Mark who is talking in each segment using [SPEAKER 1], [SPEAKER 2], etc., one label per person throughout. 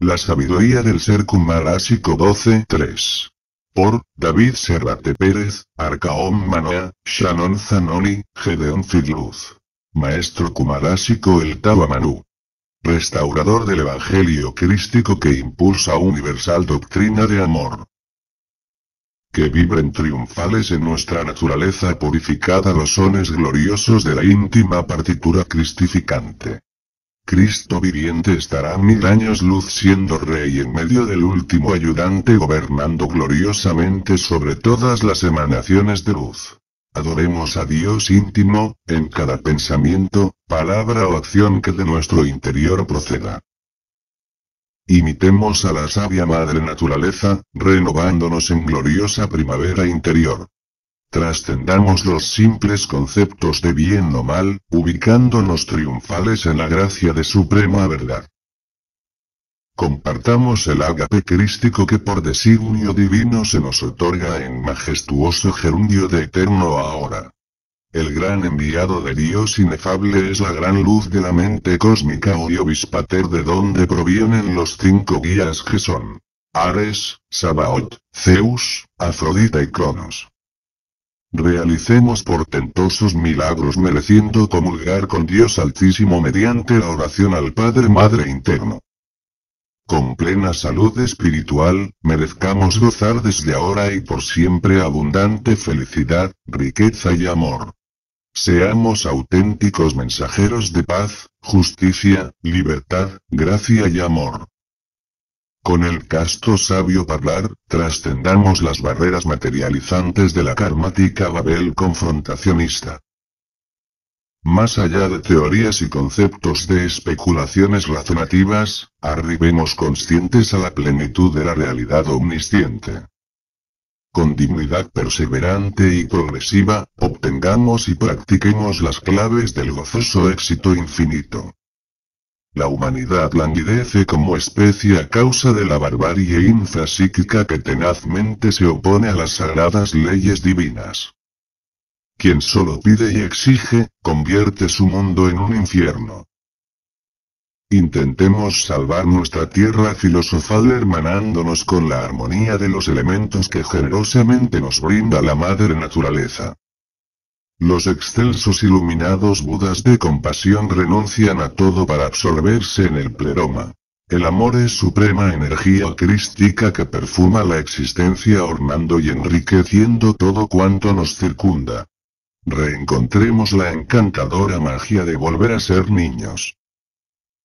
[SPEAKER 1] La sabiduría del ser Kumarásico 12.3. Por, David Serrate Pérez, Arcaón Manoa, Shannon Zanoni, Gedeón Fidluz. Maestro Kumarásico el Tabamanú. Restaurador del Evangelio crístico que impulsa universal doctrina de amor. Que vibren triunfales en nuestra naturaleza purificada los sones gloriosos de la íntima partitura cristificante. Cristo viviente estará mil años luz siendo rey en medio del último ayudante gobernando gloriosamente sobre todas las emanaciones de luz. Adoremos a Dios íntimo, en cada pensamiento, palabra o acción que de nuestro interior proceda. Imitemos a la sabia madre naturaleza, renovándonos en gloriosa primavera interior. Trascendamos los simples conceptos de bien o mal, ubicándonos triunfales en la gracia de suprema verdad. Compartamos el ágape crístico que por designio divino se nos otorga en majestuoso gerundio de eterno ahora. El gran enviado de Dios inefable es la gran luz de la mente cósmica o Obispater, de donde provienen los cinco guías que son Ares, Sabaoth, Zeus, Afrodita y Cronos. Realicemos portentosos milagros mereciendo comulgar con Dios Altísimo mediante la oración al Padre Madre Interno. Con plena salud espiritual, merezcamos gozar desde ahora y por siempre abundante felicidad, riqueza y amor. Seamos auténticos mensajeros de paz, justicia, libertad, gracia y amor. Con el casto sabio hablar, trascendamos las barreras materializantes de la karmática Babel confrontacionista. Más allá de teorías y conceptos de especulaciones razonativas, arribemos conscientes a la plenitud de la realidad omnisciente. Con dignidad perseverante y progresiva, obtengamos y practiquemos las claves del gozoso éxito infinito. La humanidad languidece como especie a causa de la barbarie infrasíquica que tenazmente se opone a las sagradas leyes divinas. Quien solo pide y exige, convierte su mundo en un infierno. Intentemos salvar nuestra tierra filosofal hermanándonos con la armonía de los elementos que generosamente nos brinda la madre naturaleza. Los excelsos iluminados budas de compasión renuncian a todo para absorberse en el pleroma. El amor es suprema energía crística que perfuma la existencia ornando y enriqueciendo todo cuanto nos circunda. Reencontremos la encantadora magia de volver a ser niños.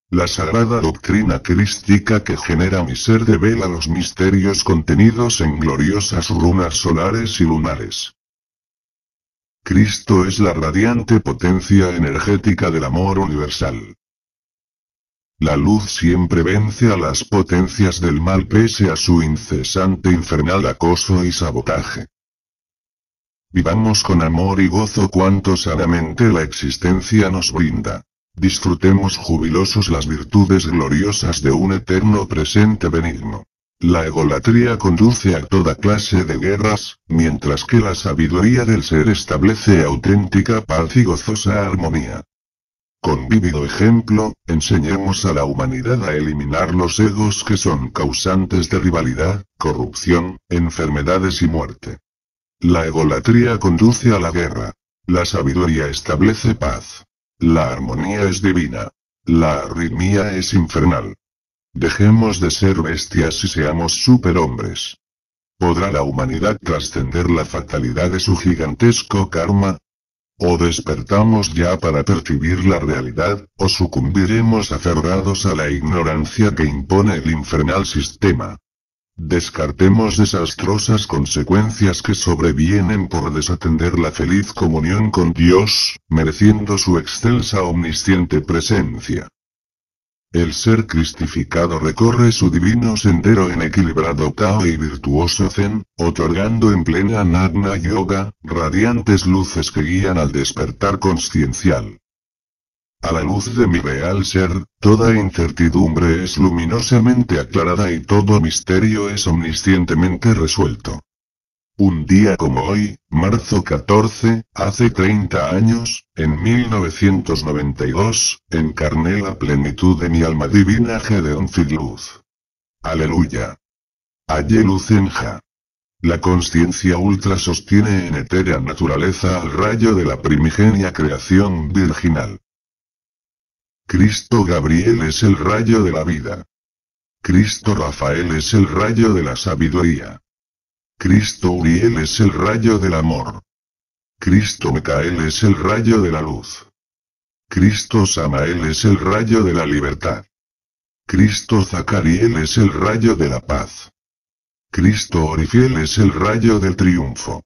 [SPEAKER 1] La sagrada doctrina crística que genera mi ser devela los misterios contenidos en gloriosas runas solares y lunares. Cristo es la radiante potencia energética del amor universal. La luz siempre vence a las potencias del mal pese a su incesante infernal acoso y sabotaje. Vivamos con amor y gozo cuanto sanamente la existencia nos brinda. Disfrutemos jubilosos las virtudes gloriosas de un eterno presente benigno. La egolatría conduce a toda clase de guerras, mientras que la sabiduría del ser establece auténtica paz y gozosa armonía. Con vívido ejemplo, enseñemos a la humanidad a eliminar los egos que son causantes de rivalidad, corrupción, enfermedades y muerte. La egolatría conduce a la guerra. La sabiduría establece paz. La armonía es divina. La arritmia es infernal. Dejemos de ser bestias y seamos superhombres. ¿Podrá la humanidad trascender la fatalidad de su gigantesco karma? O despertamos ya para percibir la realidad, o sucumbiremos aferrados a la ignorancia que impone el infernal sistema. Descartemos desastrosas consecuencias que sobrevienen por desatender la feliz comunión con Dios, mereciendo su excelsa omnisciente presencia. El ser cristificado recorre su divino sendero en equilibrado Tao y virtuoso Zen, otorgando en plena Nagna Yoga, radiantes luces que guían al despertar consciencial. A la luz de mi real ser, toda incertidumbre es luminosamente aclarada y todo misterio es omniscientemente resuelto. Un día como hoy, marzo 14, hace 30 años, en 1992, encarné la plenitud de mi alma divina Gedeon Luz. Aleluya. Allé luz La conciencia ultra sostiene en etérea naturaleza al rayo de la primigenia creación virginal. Cristo Gabriel es el rayo de la vida. Cristo Rafael es el rayo de la sabiduría. Cristo Uriel es el rayo del amor. Cristo Micael es el rayo de la luz. Cristo Samael es el rayo de la libertad. Cristo Zacariel es el rayo de la paz. Cristo Orifiel es el rayo del triunfo.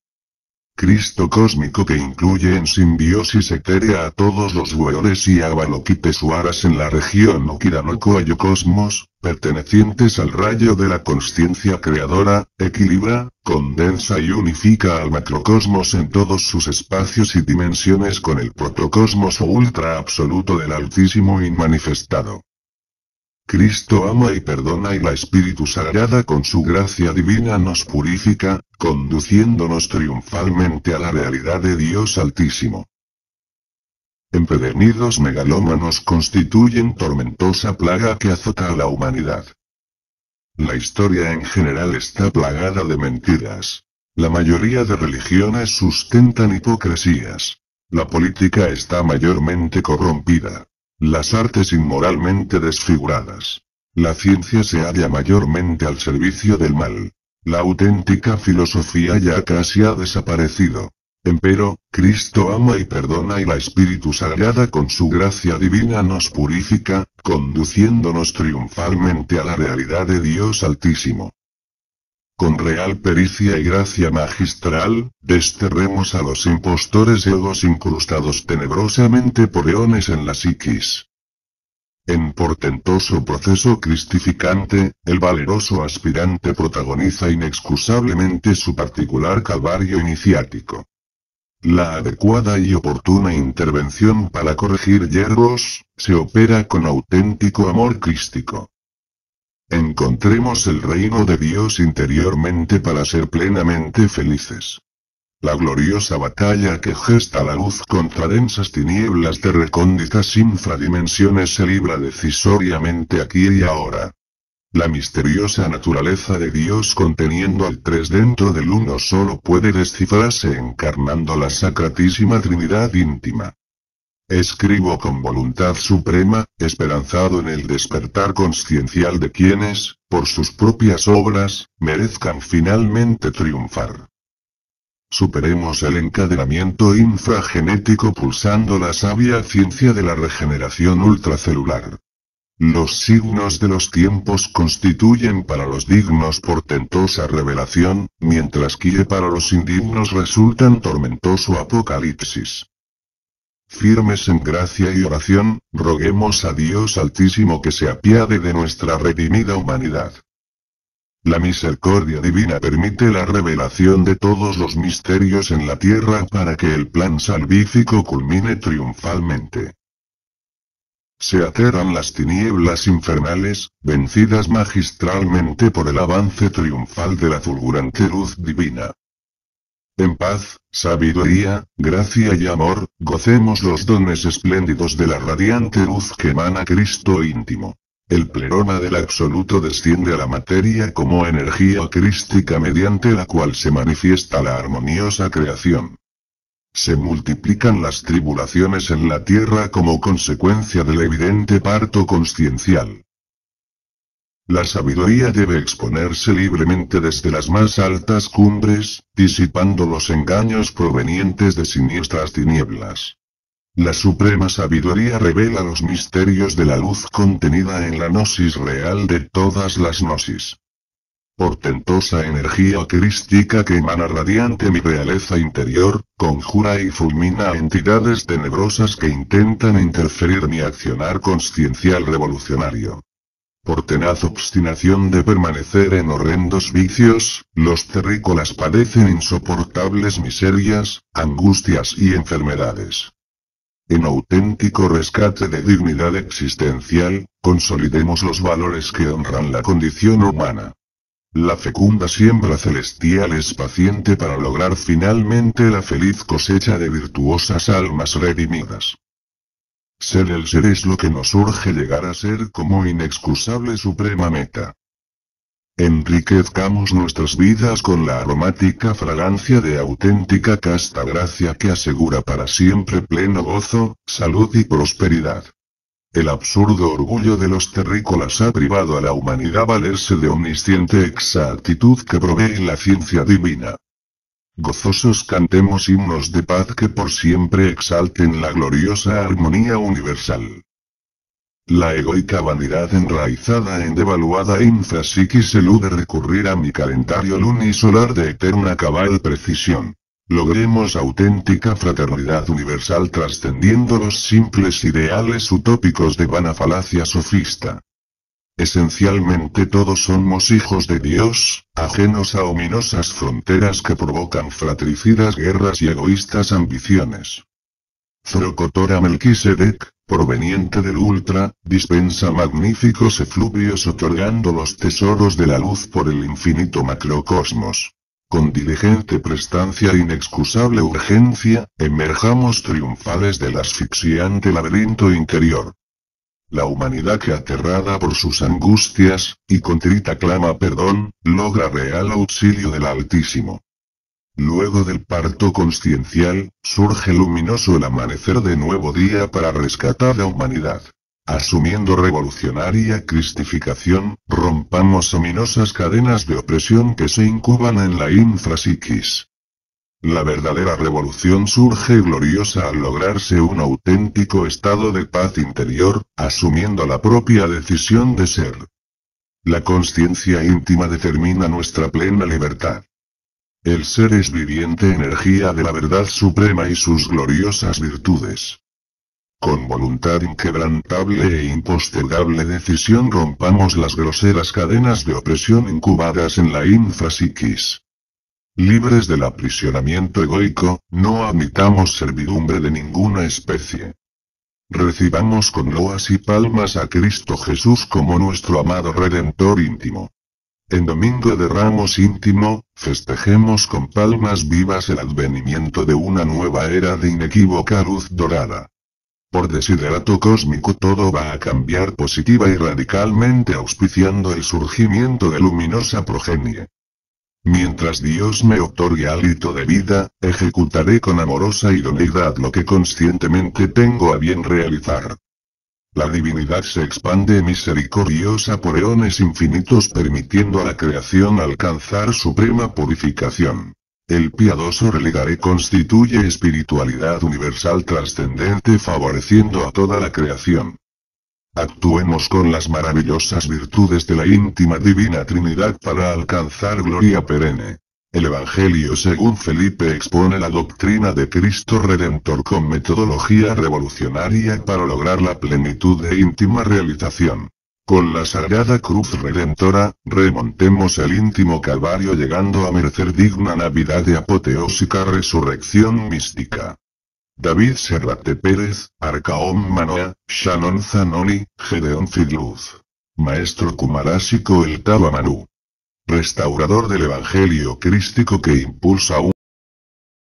[SPEAKER 1] Cristo cósmico que incluye en simbiosis etérea a todos los hueores y avaloquitesuaras en la región Okiranokoayo cosmos, pertenecientes al rayo de la conciencia creadora, equilibra, condensa y unifica al macrocosmos en todos sus espacios y dimensiones con el protocosmos o ultra absoluto del Altísimo Inmanifestado. Cristo ama y perdona y la Espíritu Sagrada con su gracia divina nos purifica, conduciéndonos triunfalmente a la realidad de Dios Altísimo. Empedernidos megalómanos constituyen tormentosa plaga que azota a la humanidad. La historia en general está plagada de mentiras. La mayoría de religiones sustentan hipocresías. La política está mayormente corrompida. Las artes inmoralmente desfiguradas. La ciencia se halla mayormente al servicio del mal. La auténtica filosofía ya casi ha desaparecido. Empero, Cristo ama y perdona y la Espíritu Sagrada con su gracia divina nos purifica, conduciéndonos triunfalmente a la realidad de Dios Altísimo con real pericia y gracia magistral, desterremos a los impostores egos incrustados tenebrosamente por leones en la psiquis. En portentoso proceso cristificante, el valeroso aspirante protagoniza inexcusablemente su particular calvario iniciático. La adecuada y oportuna intervención para corregir yerros, se opera con auténtico amor crístico. Encontremos el reino de Dios interiormente para ser plenamente felices. La gloriosa batalla que gesta la luz contra densas tinieblas de recónditas infradimensiones se libra decisoriamente aquí y ahora. La misteriosa naturaleza de Dios conteniendo al tres dentro del uno solo puede descifrarse encarnando la sacratísima Trinidad íntima. Escribo con voluntad suprema, esperanzado en el despertar consciencial de quienes, por sus propias obras, merezcan finalmente triunfar. Superemos el encadenamiento infragenético pulsando la sabia ciencia de la regeneración ultracelular. Los signos de los tiempos constituyen para los dignos portentosa revelación, mientras que para los indignos resultan tormentoso apocalipsis firmes en gracia y oración, roguemos a Dios Altísimo que se apiade de nuestra redimida humanidad. La misericordia divina permite la revelación de todos los misterios en la tierra para que el plan salvífico culmine triunfalmente. Se aterran las tinieblas infernales, vencidas magistralmente por el avance triunfal de la fulgurante luz divina. En paz, sabiduría, gracia y amor, gocemos los dones espléndidos de la radiante luz que emana Cristo íntimo. El pleroma del absoluto desciende a la materia como energía crística mediante la cual se manifiesta la armoniosa creación. Se multiplican las tribulaciones en la tierra como consecuencia del evidente parto consciencial. La sabiduría debe exponerse libremente desde las más altas cumbres, disipando los engaños provenientes de siniestras tinieblas. La suprema sabiduría revela los misterios de la luz contenida en la gnosis real de todas las gnosis. Portentosa energía crística que emana radiante mi realeza interior, conjura y fulmina a entidades tenebrosas que intentan interferir mi accionar consciencial revolucionario. Por tenaz obstinación de permanecer en horrendos vicios, los terrícolas padecen insoportables miserias, angustias y enfermedades. En auténtico rescate de dignidad existencial, consolidemos los valores que honran la condición humana. La fecunda siembra celestial es paciente para lograr finalmente la feliz cosecha de virtuosas almas redimidas. Ser el ser es lo que nos urge llegar a ser como inexcusable suprema meta. Enriquezcamos nuestras vidas con la aromática fragancia de auténtica casta gracia que asegura para siempre pleno gozo, salud y prosperidad. El absurdo orgullo de los terrícolas ha privado a la humanidad valerse de omnisciente exactitud que provee la ciencia divina. Gozosos cantemos himnos de paz que por siempre exalten la gloriosa armonía universal. La egoica vanidad enraizada en devaluada infrasiquis elude recurrir a mi calendario lunisolar de eterna cabal precisión. Logremos auténtica fraternidad universal trascendiendo los simples ideales utópicos de vana falacia sofista. Esencialmente todos somos hijos de Dios, ajenos a ominosas fronteras que provocan fratricidas guerras y egoístas ambiciones. Zorocotora Melquisedec, proveniente del Ultra, dispensa magníficos efluvios otorgando los tesoros de la luz por el infinito macrocosmos. Con diligente prestancia e inexcusable urgencia, emerjamos triunfales del asfixiante laberinto interior. La humanidad que aterrada por sus angustias, y contrita clama perdón, logra real auxilio del Altísimo. Luego del parto consciencial, surge luminoso el amanecer de nuevo día para rescatar la humanidad. Asumiendo revolucionaria cristificación, rompamos ominosas cadenas de opresión que se incuban en la infrapsiquis. La verdadera revolución surge gloriosa al lograrse un auténtico estado de paz interior, asumiendo la propia decisión de ser. La conciencia íntima determina nuestra plena libertad. El ser es viviente energía de la verdad suprema y sus gloriosas virtudes. Con voluntad inquebrantable e impostergable decisión rompamos las groseras cadenas de opresión incubadas en la infrapsiquis. Libres del aprisionamiento egoico, no admitamos servidumbre de ninguna especie. Recibamos con loas y palmas a Cristo Jesús como nuestro amado Redentor íntimo. En Domingo de Ramos íntimo, festejemos con palmas vivas el advenimiento de una nueva era de inequívoca luz dorada. Por desiderato cósmico todo va a cambiar positiva y radicalmente auspiciando el surgimiento de luminosa progenie. Mientras Dios me otorgue hálito de vida, ejecutaré con amorosa idoneidad lo que conscientemente tengo a bien realizar. La divinidad se expande misericordiosa por eones infinitos permitiendo a la creación alcanzar suprema purificación. El piadoso relegaré constituye espiritualidad universal trascendente favoreciendo a toda la creación. Actuemos con las maravillosas virtudes de la íntima Divina Trinidad para alcanzar gloria perenne. El Evangelio según Felipe expone la doctrina de Cristo Redentor con metodología revolucionaria para lograr la plenitud e íntima realización. Con la Sagrada Cruz Redentora, remontemos el íntimo Calvario llegando a merecer digna Navidad de apoteósica resurrección mística. David Serrate Pérez, Arcaón Manoa, Shannon Zanoni, Gedeón Fidluz. Maestro Kumarásico el Tabamanú. Restaurador del Evangelio crístico que impulsa un...